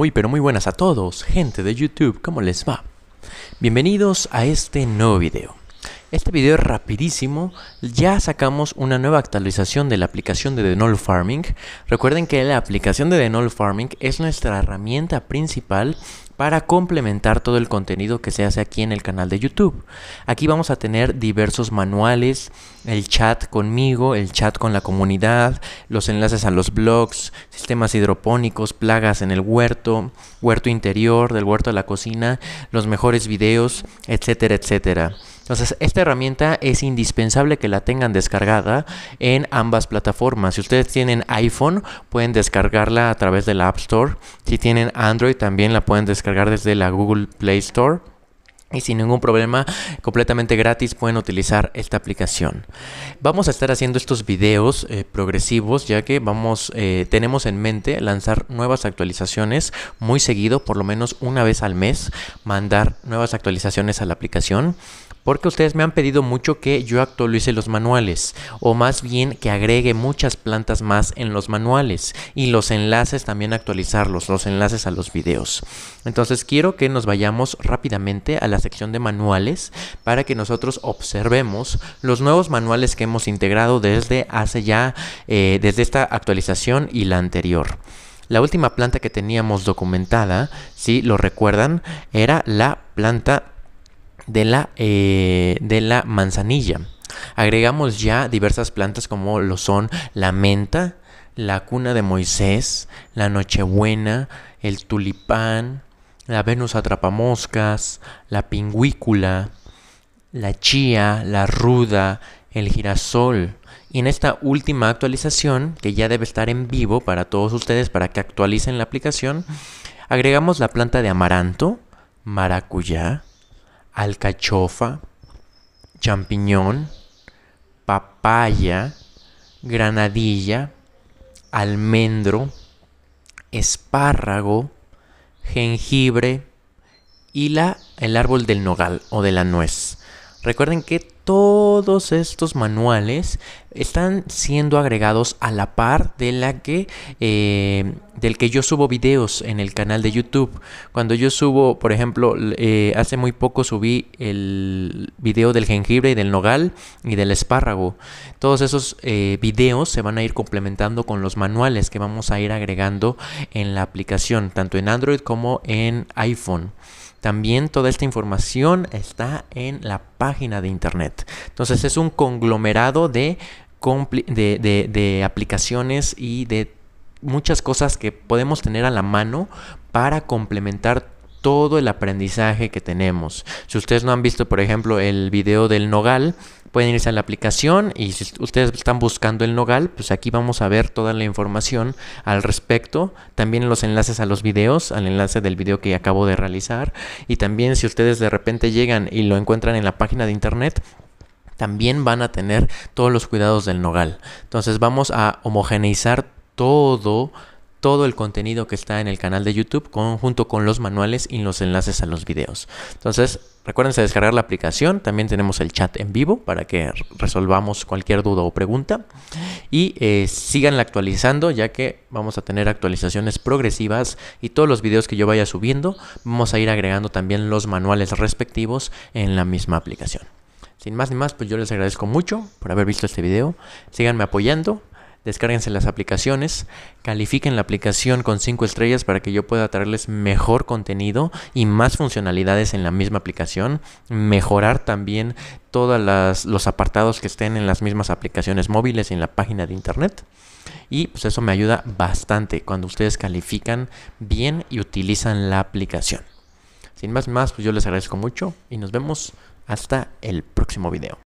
Muy pero muy buenas a todos, gente de YouTube, ¿cómo les va? Bienvenidos a este nuevo video. Este video es rapidísimo, ya sacamos una nueva actualización de la aplicación de Denol Farming. Recuerden que la aplicación de Denol Farming es nuestra herramienta principal para complementar todo el contenido que se hace aquí en el canal de YouTube. Aquí vamos a tener diversos manuales, el chat conmigo, el chat con la comunidad, los enlaces a los blogs, sistemas hidropónicos, plagas en el huerto, huerto interior, del huerto a la cocina, los mejores videos, etcétera, etcétera. Entonces, esta herramienta es indispensable que la tengan descargada en ambas plataformas. Si ustedes tienen iPhone, pueden descargarla a través de la App Store. Si tienen Android, también la pueden descargar desde la Google Play Store. Y sin ningún problema, completamente gratis, pueden utilizar esta aplicación. Vamos a estar haciendo estos videos eh, progresivos, ya que vamos, eh, tenemos en mente lanzar nuevas actualizaciones muy seguido, por lo menos una vez al mes, mandar nuevas actualizaciones a la aplicación porque ustedes me han pedido mucho que yo actualice los manuales o más bien que agregue muchas plantas más en los manuales y los enlaces también actualizarlos, los enlaces a los videos. Entonces quiero que nos vayamos rápidamente a la sección de manuales para que nosotros observemos los nuevos manuales que hemos integrado desde hace ya, eh, desde esta actualización y la anterior. La última planta que teníamos documentada, si lo recuerdan, era la planta de la, eh, de la manzanilla. Agregamos ya diversas plantas como lo son la menta, la cuna de Moisés, la nochebuena, el tulipán, la Venus atrapamoscas, la pingüícula, la chía, la ruda, el girasol. Y en esta última actualización, que ya debe estar en vivo para todos ustedes para que actualicen la aplicación, agregamos la planta de amaranto, maracuyá, alcachofa, champiñón, papaya, granadilla, almendro, espárrago, jengibre y la, el árbol del nogal o de la nuez. Recuerden que todos estos manuales están siendo agregados a la par de la que eh, del que yo subo videos en el canal de YouTube. Cuando yo subo, por ejemplo, eh, hace muy poco subí el video del jengibre y del nogal y del espárrago. Todos esos eh, videos se van a ir complementando con los manuales que vamos a ir agregando en la aplicación, tanto en Android como en iPhone. También toda esta información está en la página de internet. Entonces es un conglomerado de, de aplicaciones y de muchas cosas que podemos tener a la mano para complementar todo el aprendizaje que tenemos. Si ustedes no han visto, por ejemplo, el video del nogal, pueden irse a la aplicación y si ustedes están buscando el nogal, pues aquí vamos a ver toda la información al respecto, también los enlaces a los videos, al enlace del video que acabo de realizar y también si ustedes de repente llegan y lo encuentran en la página de internet, también van a tener todos los cuidados del nogal. Entonces vamos a homogeneizar todo, todo el contenido que está en el canal de YouTube junto con los manuales y los enlaces a los videos. Entonces, recuérdense descargar la aplicación. También tenemos el chat en vivo para que resolvamos cualquier duda o pregunta. Y eh, síganla actualizando ya que vamos a tener actualizaciones progresivas y todos los videos que yo vaya subiendo vamos a ir agregando también los manuales respectivos en la misma aplicación. Sin más ni más, pues yo les agradezco mucho por haber visto este video. Síganme apoyando descárguense las aplicaciones, califiquen la aplicación con 5 estrellas para que yo pueda traerles mejor contenido y más funcionalidades en la misma aplicación, mejorar también todos los apartados que estén en las mismas aplicaciones móviles y en la página de internet. Y pues eso me ayuda bastante cuando ustedes califican bien y utilizan la aplicación. Sin más más, pues yo les agradezco mucho y nos vemos hasta el próximo video.